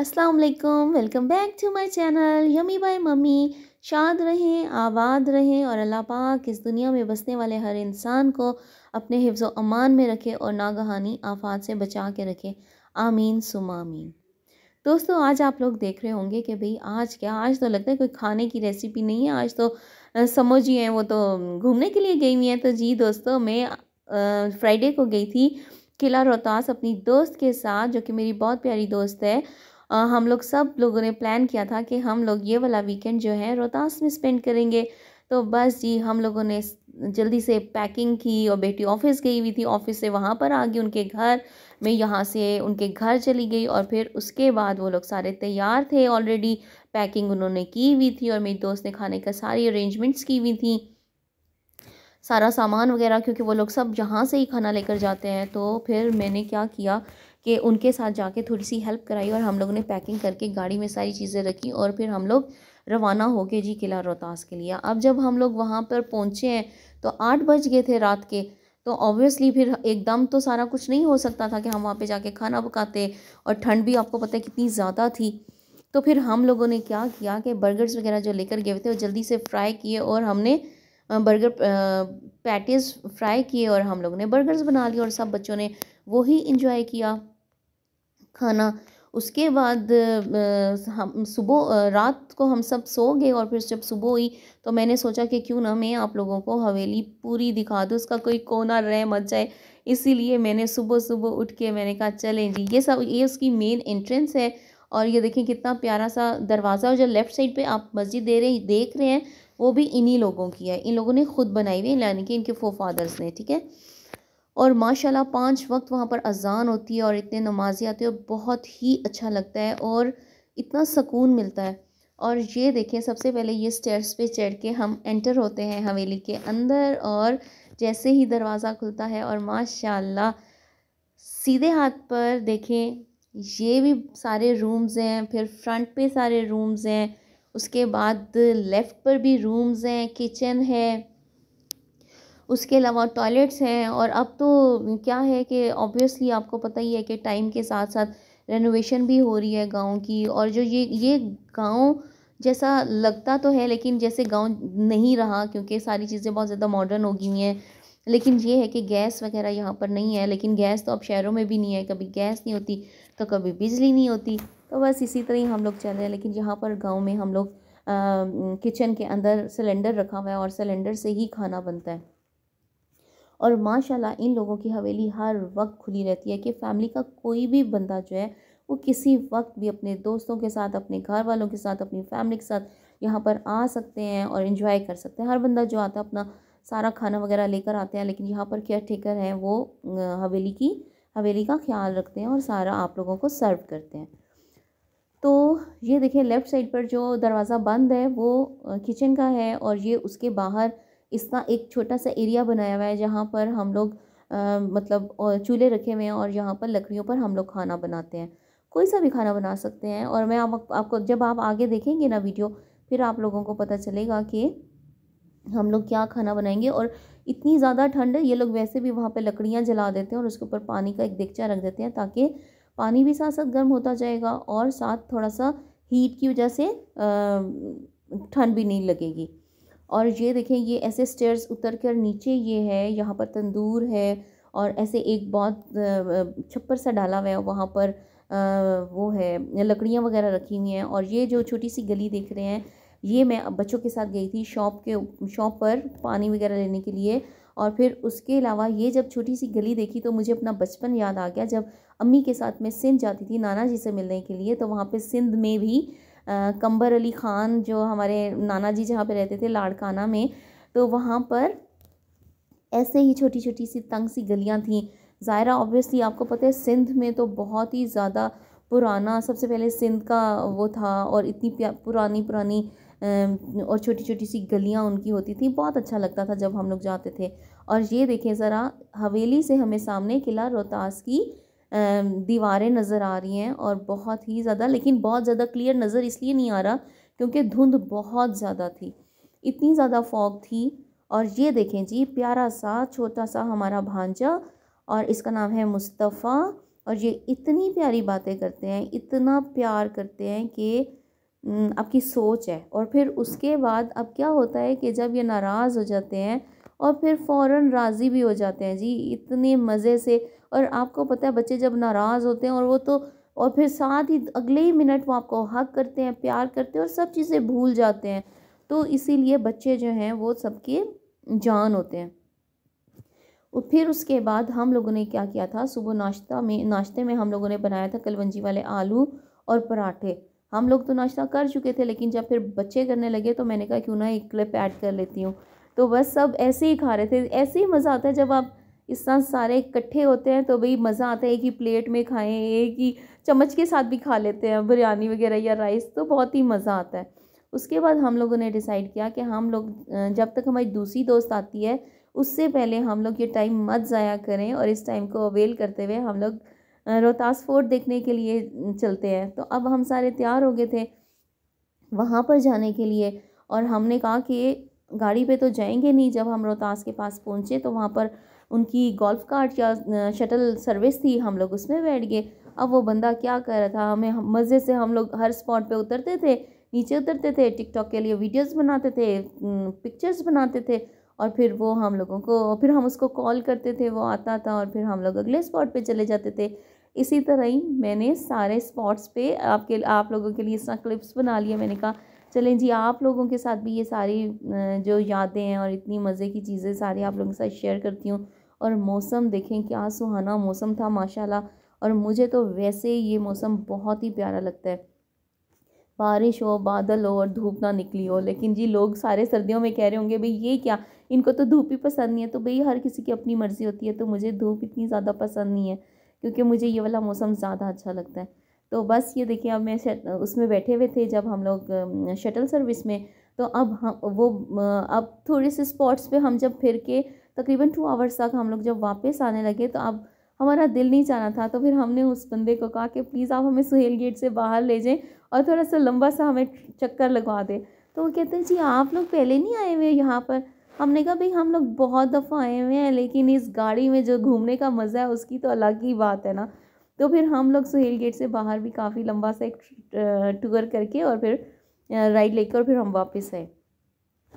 अस्सलाम वालेकुम welcome back to my channel Yummy by Mummy शाद रहें आबाद रहें और अल्लाह पाक इस दुनिया में बसने वाले हर इंसान को अपने हिफ्ज़ अमान में रखे और नागहानी आफात से बचा के रखे आमीन आमीन दोस्तों आज आप लोग देख रहे होंगे कि भाई आज क्या आज तो लगता है कोई खाने की रेसिपी नहीं है आज तो समझ ही है वो तो घूमने के लिए गई हुई हैं तो जी दोस्तों मैं फ्राइडे को गई थी किला रोहतास अपनी दोस्त के साथ जो कि मेरी बहुत प्यारी दोस्त है हम लोग सब लोगों ने प्लान किया था कि हम लोग ये वाला वीकेंड जो है रोहतास में स्पेंड करेंगे तो बस जी हम लोगों ने जल्दी से पैकिंग की और बेटी ऑफिस गई हुई थी ऑफिस से वहाँ पर आ गई उनके घर मैं यहाँ से उनके घर चली गई और फिर उसके बाद वो लोग सारे तैयार थे ऑलरेडी पैकिंग उन्होंने की हुई थी और मेरी दोस्त ने खाने का सारी अरेंजमेंट्स की हुई थी सारा सामान वगैरह क्योंकि वो लोग सब यहाँ से ही खाना लेकर जाते हैं तो फिर मैंने क्या किया कि उनके साथ जाके थोड़ी सी हेल्प कराई और हम लोगों ने पैकिंग करके गाड़ी में सारी चीज़ें रखी और फिर हम लोग रवाना हो गए जी किला रोहतास के लिए अब जब हम लोग वहाँ पर पहुँचे हैं तो आठ बज गए थे रात के तो ऑब्वियसली फिर एकदम तो सारा कुछ नहीं हो सकता था कि हम वहाँ पे जाके खाना पकाते और ठंड भी आपको पता है कितनी ज़्यादा थी तो फिर हम लोगों ने क्या किया कि बर्गर्स वगैरह जो लेकर गए थे वो जल्दी से फ्राई किए और हमने बर्गर पैटीज़ फ्राई किए और हम लोगों ने बर्गर्स बना लिए और सब बच्चों ने वही इंजॉय किया खाना उसके बाद हम सुबह रात को हम सब सो गए और फिर जब सुबह हुई तो मैंने सोचा कि क्यों ना मैं आप लोगों को हवेली पूरी दिखा दूँ उसका कोई कोना रह मत जाए इसीलिए मैंने सुबह सुबह उठ के मैंने कहा चलें जी ये सब ये उसकी मेन एंट्रेंस है और ये देखें कितना प्यारा सा दरवाज़ा और जो लेफ़्ट साइड पे आप मस्जिद दे रहे देख रहे हैं वो भी इन्हीं लोगों की है इन लोगों ने खुद बनाई हुई यानी कि इनके फो फादर्स ने ठीक है और माशाल्लाह पांच वक्त वहाँ पर अजान होती है और इतने नमाजी आते हैं बहुत ही अच्छा लगता है और इतना सुकून मिलता है और ये देखें सबसे पहले ये स्टेयर्स पे चढ़ के हम एंटर होते हैं हवेली के अंदर और जैसे ही दरवाज़ा खुलता है और माशाल्लाह सीधे हाथ पर देखें ये भी सारे रूम्स हैं फिर फ्रंट पे सारे रूम्स हैं उसके बाद लेफ़्ट पर भी रूम्स हैं किचन है उसके अलावा टॉयलेट्स हैं और अब तो क्या है कि ऑब्वियसली आपको पता ही है कि टाइम के साथ साथ रेनोवेशन भी हो रही है गाँव की और जो ये ये गाँव जैसा लगता तो है लेकिन जैसे गाँव नहीं रहा क्योंकि सारी चीज़ें बहुत ज़्यादा मॉडर्न हो गई हैं लेकिन ये है कि गैस वगैरह यहाँ पर नहीं है लेकिन गैस तो अब शहरों में भी नहीं है कभी गैस नहीं होती तो कभी बिजली नहीं होती तो बस इसी तरह ही हम लोग चल रहे हैं लेकिन यहाँ पर गाँव में हम लोग किचन के अंदर सिलेंडर रखा हुआ है और सिलेंडर से ही खाना बनता है और माशाल्लाह इन लोगों की हवेली हर वक्त खुली रहती है कि फैमिली का कोई भी बंदा जो है वो किसी वक्त भी अपने दोस्तों के साथ अपने घर वालों के साथ अपनी फैमिली के साथ यहाँ पर आ सकते हैं और इन्जॉय कर सकते हैं हर बंदा जो आता है अपना सारा खाना वगैरह लेकर आते हैं लेकिन यहाँ पर केयर टेकर हैं वो हवेली की हवेली का ख्याल रखते हैं और सारा आप लोगों को सर्व करते हैं तो ये देखिए लेफ़्ट साइड पर जो दरवाज़ा बंद है वो किचन का है और ये उसके बाहर इसका एक छोटा सा एरिया बनाया हुआ है जहाँ पर हम लोग आ, मतलब चूल्हे रखे हुए हैं और यहाँ पर लकड़ियों पर हम लोग खाना बनाते हैं कोई सा भी खाना बना सकते हैं और मैं आप, आपको जब आप आगे देखेंगे ना वीडियो फिर आप लोगों को पता चलेगा कि हम लोग क्या खाना बनाएंगे और इतनी ज़्यादा ठंड है ये लोग वैसे भी वहाँ पे लकड़ियाँ जला देते हैं और उसके ऊपर पानी का एक दिक्चा रख देते हैं ताकि पानी भी साथ साथ गर्म होता जाएगा और साथ थोड़ा सा हीट की वजह से ठंड भी नहीं लगेगी और ये देखें ये ऐसे स्टेयर्स उतर कर नीचे ये है यहाँ पर तंदूर है और ऐसे एक बहुत छप्पर सा डाला हुआ है वहाँ पर वो है लकड़ियाँ वगैरह रखी हुई हैं और ये जो छोटी सी गली देख रहे हैं ये मैं बच्चों के साथ गई थी शॉप के शॉप पर पानी वगैरह लेने के लिए और फिर उसके अलावा ये जब छोटी सी गली देखी तो मुझे अपना बचपन याद आ गया जब अम्मी के साथ मैं सिंध जाती थी नाना जी से मिलने के लिए तो वहाँ पे सिंध में भी कंबर अली ख़ान जो हमारे नाना जी जहाँ पे रहते थे लाड़काना में तो वहाँ पर ऐसे ही छोटी छोटी सी तंग सी गलियाँ थीं ज़ायरा ऑब्वियसली आपको पता है सिंध में तो बहुत ही ज़्यादा पुराना सबसे पहले सिंध का वो था और इतनी पुरानी पुरानी और छोटी छोटी सी गलियाँ उनकी होती थी बहुत अच्छा लगता था जब हम लोग जाते थे और ये देखें ज़रा हवेली से हमें सामने किला रोहतास की दीवारें नज़र आ रही हैं और बहुत ही ज़्यादा लेकिन बहुत ज़्यादा क्लियर नज़र इसलिए नहीं आ रहा क्योंकि धुंध बहुत ज़्यादा थी इतनी ज़्यादा फॉग थी और ये देखें जी प्यारा सा छोटा सा हमारा भांजा और इसका नाम है मुस्तफ़ा और ये इतनी प्यारी बातें करते हैं इतना प्यार करते हैं कि आपकी सोच है और फिर उसके बाद अब क्या होता है कि जब ये नाराज़ हो जाते हैं और फिर फ़ौर राज़ी भी हो जाते हैं जी इतने मज़े से और आपको पता है बच्चे जब नाराज़ होते हैं और वो तो और फिर साथ ही अगले ही मिनट वो आपको हक करते हैं प्यार करते हैं और सब चीज़ें भूल जाते हैं तो इसीलिए बच्चे जो हैं वो सबके जान होते हैं और फिर उसके बाद हम लोगों ने क्या किया था सुबह नाश्ता में नाश्ते में हम लोगों ने बनाया था कलवंजी वाले आलू और पराठे हम लोग तो नाश्ता कर चुके थे लेकिन जब फिर बच्चे करने लगे तो मैंने कहा क्यों ना एक क्लिप ऐड कर लेती हूँ तो बस सब ऐसे ही खा रहे थे ऐसे ही मज़ा आता है जब आप इस तरह सारे इकट्ठे होते हैं तो भाई मज़ा आता है एक ही प्लेट में खाएं एक ही चम्मच के साथ भी खा लेते हैं बिरयानी वगैरह या राइस तो बहुत ही मज़ा आता है उसके बाद हम लोगों ने डिसाइड किया कि हम लोग जब तक हमारी दूसरी दोस्त आती है उससे पहले हम लोग ये टाइम मत ज़ाया करें और इस टाइम को अवेल करते हुए हम लोग रोहतास फोर्ट देखने के लिए चलते हैं तो अब हम सारे तैयार हो गए थे वहाँ पर जाने के लिए और हमने कहा कि गाड़ी पे तो जाएंगे नहीं जब हम रोहतास के पास पहुँचे तो वहाँ पर उनकी गोल्फ़ कार्ट या शटल सर्विस थी हम लोग उसमें बैठ गए अब वो बंदा क्या कर रहा था हमें मज़े से हम लोग हर स्पॉट पे उतरते थे नीचे उतरते थे टिकटॉक के लिए वीडियोस बनाते थे पिक्चर्स बनाते थे और फिर वो हम लोगों को फिर हम उसको कॉल करते थे वो आता था और फिर हम लोग अगले स्पॉट पे चले जाते थे इसी तरह ही मैंने सारे स्पॉट्स पे आपके आप लोगों के लिए इतना क्लिप्स बना लिए मैंने कहा चलें जी आप लोगों के साथ भी ये सारी जो यादें हैं और इतनी मज़े की चीज़ें सारी आप लोगों के साथ शेयर करती हूँ और मौसम देखें क्या सुहाना मौसम था माशाल्लाह और मुझे तो वैसे ये मौसम बहुत ही प्यारा लगता है बारिश हो बादल हो और धूप ना निकली हो लेकिन जी लोग सारे सर्दियों में कह रहे होंगे भाई ये क्या इनको तो धूप ही पसंद नहीं है तो भाई हर किसी की अपनी मर्ज़ी होती है तो मुझे धूप इतनी ज़्यादा पसंद नहीं है क्योंकि मुझे ये वाला मौसम ज़्यादा अच्छा लगता है तो बस ये देखिए अब मैं उसमें बैठे हुए थे जब हम लोग शटल सर्विस में तो अब हम वो अब थोड़े से स्पॉट्स पे हम जब फिर के तकरीबन टू आवर्स तक हम लोग जब वापस आने लगे तो अब हमारा दिल नहीं जाना था तो फिर हमने उस बंदे को कहा कि प्लीज़ आप हमें सुहेल गेट से बाहर ले जाएं और थोड़ा सा लंबा सा हमें चक्कर लगवा दें तो वो कहते हैं जी आप लोग पहले नहीं आए हुए यहाँ पर हमने कहा भाई हम लोग बहुत दफ़ा आए हुए हैं लेकिन इस गाड़ी में जो घूमने का मज़ा है उसकी तो अलग ही बात है ना तो फिर हम लोग सुहेल गेट से बाहर भी काफ़ी लंबा सा एक टूर करके और फिर राइड लेकर और फिर हम वापस आए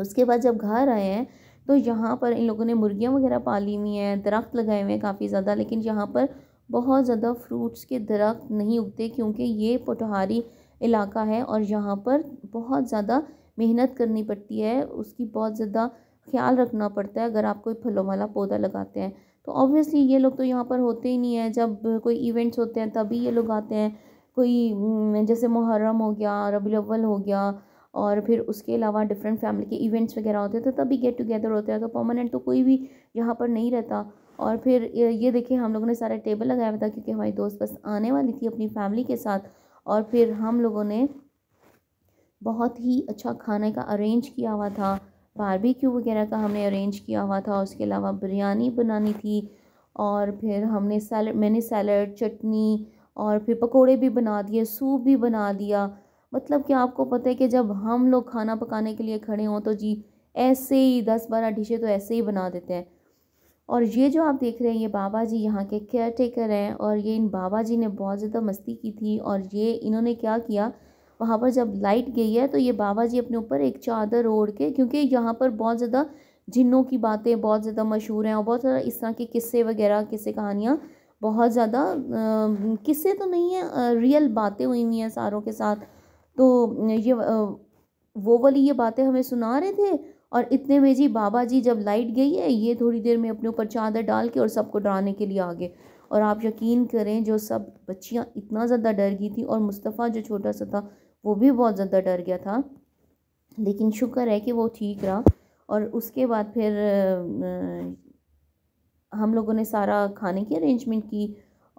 उसके बाद जब घर आए हैं तो यहाँ पर इन लोगों ने मुर्गियाँ वगैरह पाली हुई हैं दरख्त लगाए हुए हैं काफ़ी ज़्यादा लेकिन यहाँ पर बहुत ज़्यादा फ्रूट्स के दरख्त नहीं उगते क्योंकि ये पोटहारी इलाका है और यहाँ पर बहुत ज़्यादा मेहनत करनी पड़ती है उसकी बहुत ज़्यादा ख्याल रखना पड़ता है अगर आप कोई फलों वाला पौधा लगाते हैं तो ऑब्वियसली ये लोग तो यहाँ पर होते ही नहीं हैं जब कोई इवेंट्स होते हैं तभी ये लोग आते हैं कोई हम्म, जैसे मुहर्रम हो गया रबी अव्वल हो गया और फिर उसके अलावा डिफरेंट फैमिली के इवेंट्स वगैरह होते थे तो तभी गेट टुगेदर होते हैं अगर परमानेंट तो कोई भी यहाँ पर नहीं रहता और फिर ये देखिए हम लोगों ने सारा टेबल लगाया हुआ था क्योंकि हमारी दोस्त बस आने वाली थी अपनी फैमिली के साथ और फिर हम लोगों ने बहुत ही अच्छा खाने का अरेंज किया हुआ था बारबेक्यू वगैरह का हमने अरेंज किया हुआ था उसके अलावा बिरयानी बनानी थी और फिर हमने सैलड मैंने सैलड चटनी और फिर पकोड़े भी बना दिए सूप भी बना दिया मतलब कि आपको पता है कि जब हम लोग खाना पकाने के लिए खड़े हों तो जी ऐसे ही दस बारह डिशे तो ऐसे ही बना देते हैं और ये जो आप देख रहे हैं ये बाबा जी यहाँ के केयर टेकर हैं और ये इन बाबा जी ने बहुत ज़्यादा मस्ती की थी और ये इन्होंने क्या किया वहाँ पर जब लाइट गई है तो ये बाबा जी अपने ऊपर एक चादर ओढ़ के क्योंकि यहाँ पर बहुत ज़्यादा जिन्नों की बातें बहुत ज़्यादा मशहूर हैं और बहुत सारा इस तरह के किस्से वगैरह किस्से कहानियाँ बहुत ज़्यादा किस्से तो नहीं है रियल बातें हुई हुई हैं सारों के साथ तो ये वो वाली ये बातें हमें सुना रहे थे और इतने में जी बाबा जी जब लाइट गई है ये थोड़ी देर में अपने ऊपर चादर डाल के और सबको डराने के लिए आ गए और आप यकीन करें जो सब बच्चियाँ इतना ज़्यादा डर गई थी और मुस्तफ़ा जो छोटा सा था वो भी बहुत ज़्यादा डर गया था लेकिन शुक्र है कि वो ठीक रहा और उसके बाद फिर हम लोगों ने सारा खाने की अरेंजमेंट की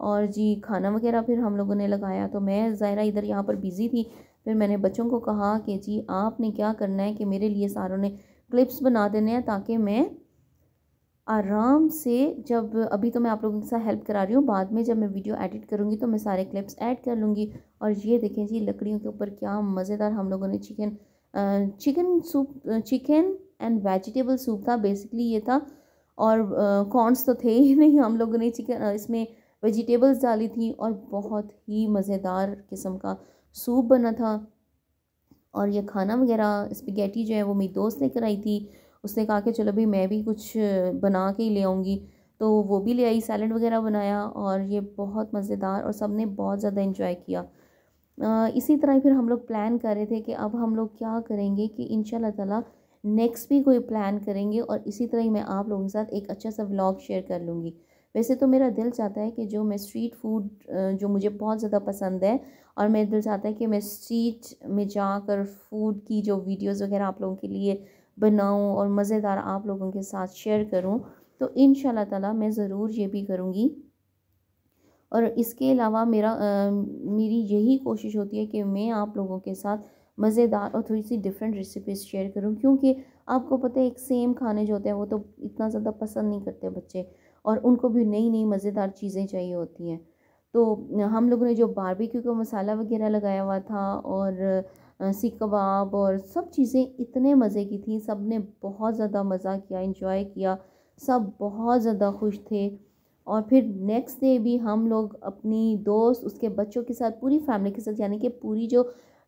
और जी खाना वगैरह फिर हम लोगों ने लगाया तो मैं ज़ाहरा इधर यहाँ पर बिज़ी थी फिर मैंने बच्चों को कहा कि जी आपने क्या करना है कि मेरे लिए सारों ने क्लिप्स बना देने हैं ताकि मैं आराम से जब अभी तो मैं आप लोगों के साथ हेल्प करा रही हूँ बाद में जब मैं वीडियो एडिट करूँगी तो मैं सारे क्लिप्स ऐड कर लूँगी और ये देखें जी लकड़ियों के ऊपर क्या मज़ेदार हम लोगों ने chicken chicken soup chicken and vegetable soup था बेसिकली ये था और कॉर्नस तो थे ही नहीं हम लोगों ने चिकन इसमें वेजिटेबल्स डाली थी और बहुत ही मज़ेदार किस्म का सूप बना था और ये खाना वगैरह स्पेगेटी जो है वो मेरी दोस्त ने कराई थी उसने कहा कि चलो भाई मैं भी कुछ बना के ही ले आऊँगी तो वो भी ले आई सैलड वगैरह बनाया और ये बहुत मज़ेदार और सब ने बहुत ज़्यादा इन्जॉय किया इसी तरह फिर हम लोग प्लान कर रहे थे कि अब हम लोग क्या करेंगे कि इन ताला नेक्स्ट भी कोई प्लान करेंगे और इसी तरह ही मैं आप लोगों के साथ एक अच्छा सा व्लॉग शेयर कर लूँगी वैसे तो मेरा दिल चाहता है कि जो मैं स्ट्रीट फूड जो मुझे बहुत ज़्यादा पसंद है और मेरा दिल चाहता है कि मैं स्ट्रीट में जाकर फूड की जो वीडियोस वगैरह आप लोगों के लिए बनाऊं और मज़ेदार आप लोगों के साथ शेयर करूं तो इन ताला मैं ज़रूर ये भी करूँगी और इसके अलावा मेरा आ, मेरी यही कोशिश होती है कि मैं आप लोगों के साथ मज़ेदार और थोड़ी सी डिफरेंट रेसिपीज़ शेयर करूँ क्योंकि आपको पता है एक सेम खाने जो होते हैं वो तो इतना ज़्यादा पसंद नहीं करते बच्चे और उनको भी नई नई मज़ेदार चीज़ें चाहिए होती हैं तो हम लोगों ने जो बारबेक्यू का मसाला वगैरह लगाया हुआ था और सीख कबाब और सब चीज़ें इतने मज़े की थी सब ने बहुत ज़्यादा मज़ा किया इंजॉय किया सब बहुत ज़्यादा खुश थे और फिर नेक्स्ट डे भी हम लोग अपनी दोस्त उसके बच्चों के साथ पूरी फैमिली के साथ यानी कि पूरी जो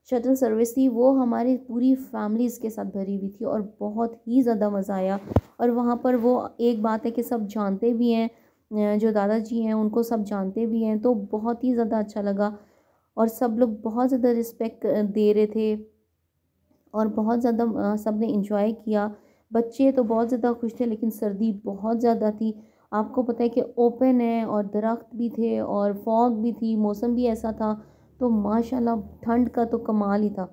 शटल सर्विस थी वो हमारी पूरी फैमिली इसके साथ भरी हुई थी और बहुत ही ज़्यादा मज़ा आया और वहाँ पर वो एक बात है कि सब जानते भी हैं जो दादाजी हैं उनको सब जानते भी हैं तो बहुत ही ज़्यादा अच्छा लगा और सब लोग बहुत ज़्यादा रिस्पेक्ट दे रहे थे और बहुत ज़्यादा सब ने इंजॉय किया बच्चे तो बहुत ज़्यादा खुश थे लेकिन सर्दी बहुत ज़्यादा थी आपको पता है कि ओपन है और दरख्त भी थे और फॉग भी थी मौसम भी ऐसा था तो माशाल्लाह ठंड का तो कमाल ही था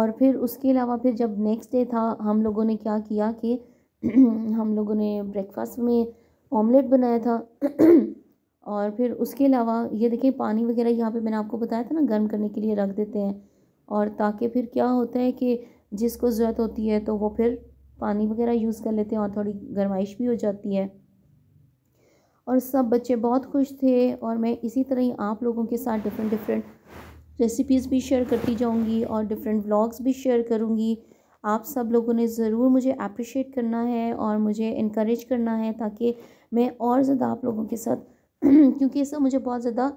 और फिर उसके अलावा फिर जब नेक्स्ट डे था हम लोगों ने क्या किया कि हम लोगों ने ब्रेकफास्ट में ऑमलेट बनाया था और फिर उसके अलावा ये देखिए पानी वगैरह यहाँ पे मैंने आपको बताया था ना गर्म करने के लिए रख देते हैं और ताकि फिर क्या होता है कि जिसको ज़रूरत होती है तो वो फिर पानी वगैरह यूज़ कर लेते हैं और थोड़ी गर्माइश भी हो जाती है और सब बच्चे बहुत खुश थे और मैं इसी तरह ही आप लोगों के साथ डिफरेंट डिफरेंट रेसिपीज़ भी शेयर करती जाऊंगी और डिफरेंट व्लॉग्स भी शेयर करूंगी आप सब लोगों ने ज़रूर मुझे अप्रिशिएट करना है और मुझे इनक्रेज करना है ताकि मैं और ज़्यादा आप लोगों के साथ क्योंकि इससे मुझे बहुत ज़्यादा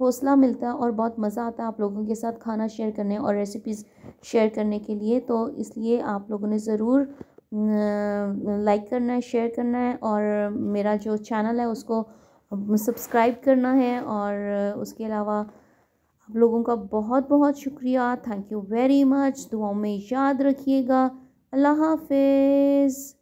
हौसला मिलता है और बहुत मज़ा आता है आप लोगों के साथ खाना शेयर करने और रेसिपीज़ शेयर करने के लिए तो इसलिए आप लोगों ने ज़रूर लाइक करना है शेयर करना है और मेरा जो चैनल है उसको सब्सक्राइब करना है और उसके अलावा आप लोगों का बहुत बहुत शुक्रिया थैंक यू वेरी मच दुआओं में याद रखिएगा अल्लाह हाफिज़